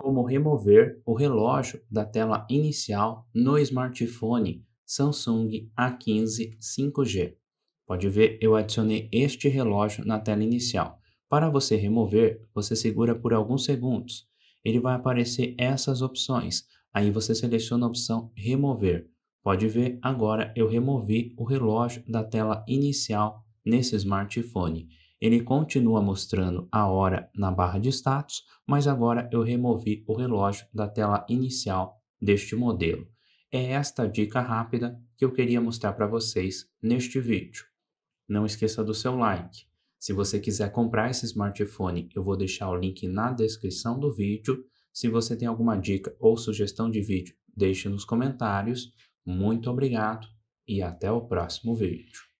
como remover o relógio da tela inicial no smartphone Samsung A15 5G. Pode ver, eu adicionei este relógio na tela inicial. Para você remover, você segura por alguns segundos. Ele vai aparecer essas opções. Aí você seleciona a opção remover. Pode ver, agora eu removi o relógio da tela inicial nesse smartphone. Ele continua mostrando a hora na barra de status, mas agora eu removi o relógio da tela inicial deste modelo. É esta dica rápida que eu queria mostrar para vocês neste vídeo. Não esqueça do seu like. Se você quiser comprar esse smartphone, eu vou deixar o link na descrição do vídeo. Se você tem alguma dica ou sugestão de vídeo, deixe nos comentários. Muito obrigado e até o próximo vídeo.